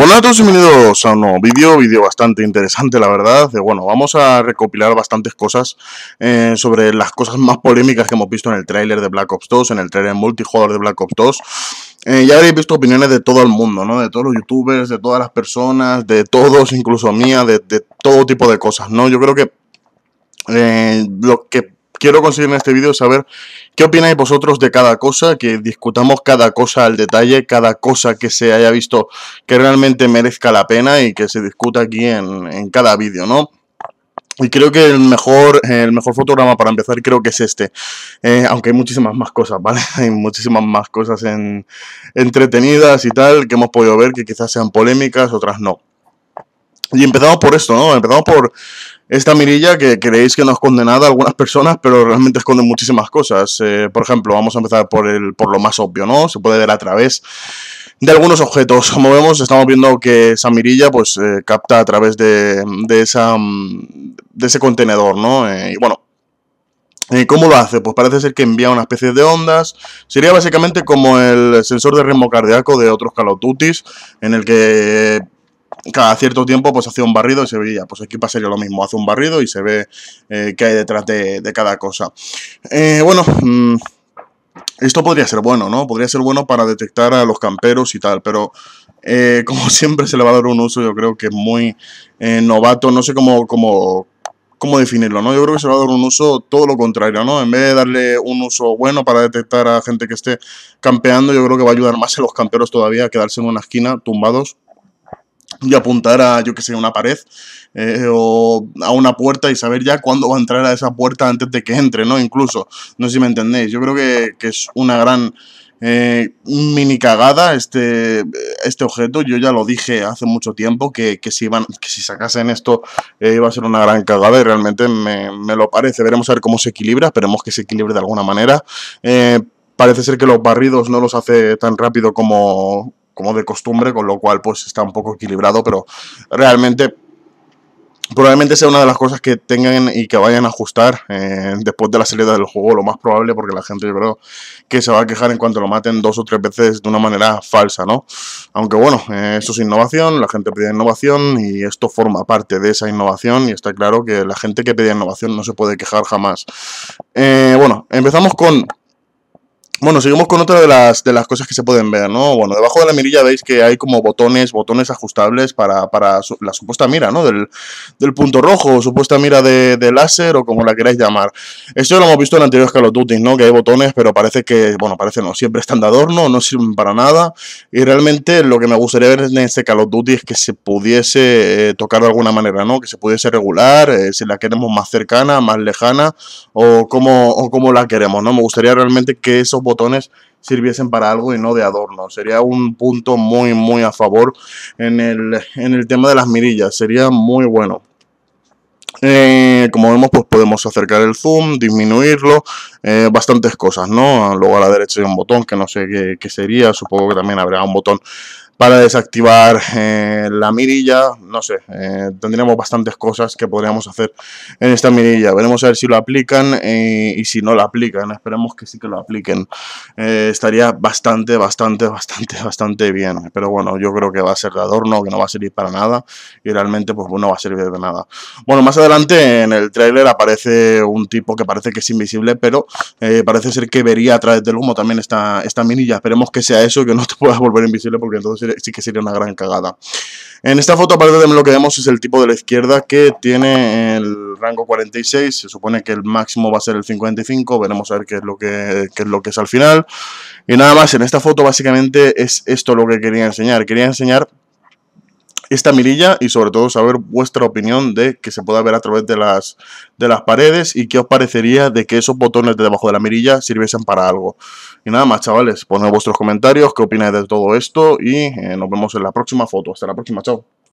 Hola a todos bienvenidos a un nuevo vídeo, vídeo bastante interesante la verdad, eh, bueno, vamos a recopilar bastantes cosas eh, sobre las cosas más polémicas que hemos visto en el tráiler de Black Ops 2, en el trailer multijugador de Black Ops 2, eh, ya habréis visto opiniones de todo el mundo, ¿no? De todos los youtubers, de todas las personas, de todos, incluso mía, de, todo tipo de cosas, ¿no? Yo creo que lo que quiero conseguir en este vídeo saber qué opináis vosotros de cada cosa, que discutamos cada cosa al detalle, cada cosa que se haya visto que realmente merezca la pena y que se discuta aquí en, cada vídeo, ¿no? Y creo que el mejor, el mejor fotograma para empezar creo que es este. Eh, aunque hay muchísimas más cosas, ¿vale? Hay muchísimas más cosas entretenidas y tal que hemos podido ver que quizás sean polémicas, otras no. Y empezamos por esto, ¿no? Empezamos por esta mirilla que creéis que no esconde nada a algunas personas, pero realmente esconde muchísimas cosas. Eh, por ejemplo, vamos a empezar por, el, por lo más obvio, ¿no? Se puede ver a través de algunos objetos. Como vemos, estamos viendo que esa mirilla pues eh, capta a través de, esa, mm, de ese contenedor, ¿no? Eh, y bueno, ¿Cómo lo hace? Pues parece ser que envía una especie de ondas. Sería básicamente como el sensor de ritmo cardíaco de otros Call of en el que cada cierto tiempo pues hacía un barrido y se veía, pues aquí pasa pasaría lo mismo, hace un barrido y se ve eh, qué hay detrás de, cada cosa. Eh, bueno... Mm, esto podría ser bueno, ¿no? Podría ser bueno para detectar a los camperos y tal, pero eh, como siempre se le va a dar un uso, yo creo que es muy eh, novato, no sé cómo, cómo definirlo, ¿no? Yo creo que se va a dar un uso todo lo contrario, ¿no? En vez de darle un uso bueno para detectar a gente que esté campeando, yo creo que va a ayudar más a los camperos todavía a quedarse en una esquina tumbados y apuntar a, yo que sé, una pared eh, o a una puerta y saber ya cuándo va a entrar a esa puerta antes de que entre, ¿no? Incluso, no sé si me entendéis, yo creo que, es una gran eh, mini cagada este, este objeto, yo ya lo dije hace mucho tiempo que, si, iban, que si sacasen esto eh, iba a ser una gran cagada y realmente me, me, lo parece, veremos a ver cómo se equilibra, esperemos que se equilibre de alguna manera, parece ser que los barridos no los hace tan rápido como, como de costumbre, con lo cual pues está un poco equilibrado, pero realmente probablemente sea una de las cosas que tengan y que vayan a ajustar eh, después de la salida del juego, lo más probable, porque la gente yo creo que se va a quejar en cuanto lo maten dos o tres veces de una manera falsa, ¿no? Aunque bueno, eh, eso es innovación, la gente pide innovación y esto forma parte de esa innovación y está claro que la gente que pide innovación no se puede quejar jamás. Eh, bueno, empezamos con bueno, seguimos con otra de las, de las cosas que se pueden ver, ¿no? Bueno, debajo de la mirilla veis que hay como botones, botones ajustables para, para la supuesta mira, ¿no? Del, del punto rojo, supuesta mira de, de, láser o como la queráis llamar. Esto lo hemos visto en anteriores Call of Duty, ¿no? Que hay botones, pero parece que, bueno, parece no, siempre están de adorno, no sirven para nada. Y realmente lo que me gustaría ver en este Call of Duty es que se pudiese eh, tocar de alguna manera, ¿no? Que se pudiese regular, eh, si la queremos más cercana, más lejana, o como, como la queremos, ¿no? Me gustaría realmente que esos botones sirviesen para algo y no de adorno. Sería un punto muy, muy a favor en el, tema de las mirillas. Sería muy bueno. Eh, como vemos, pues podemos acercar el zoom, disminuirlo, eh, bastantes cosas, ¿no? Luego a la derecha hay un botón que no sé qué, qué, sería, supongo que también habrá un botón para desactivar eh, la mirilla, no sé, eh, tendremos bastantes cosas que podríamos hacer en esta mirilla. Veremos a ver si lo aplican eh, y si no lo aplican, esperemos que sí que lo apliquen. estaría bastante, bastante, bastante, bastante bien, pero bueno, yo creo que va a ser de adorno, que no va a servir para nada y realmente pues no va a servir de nada. Bueno, más adelante en el tráiler aparece un tipo que parece que es invisible, pero parece ser que vería a través del humo también esta, esta mirilla. Esperemos que sea eso, que no te puedas volver invisible porque entonces sí que sería una gran cagada. En esta foto aparte de lo que vemos es el tipo de la izquierda que tiene el rango 46, se supone que el máximo va a ser el 55, veremos a ver qué es lo que, qué es, lo que es al final. Y nada más, en esta foto básicamente es esto lo que quería enseñar, quería enseñar esta mirilla y sobre todo saber vuestra opinión de que se pueda ver a través de las, de las paredes y qué os parecería de que esos botones de debajo de la mirilla sirviesen para algo. Y nada más, chavales, poned vuestros comentarios, qué opináis de todo esto y eh, nos vemos en la próxima foto. Hasta la próxima, chao.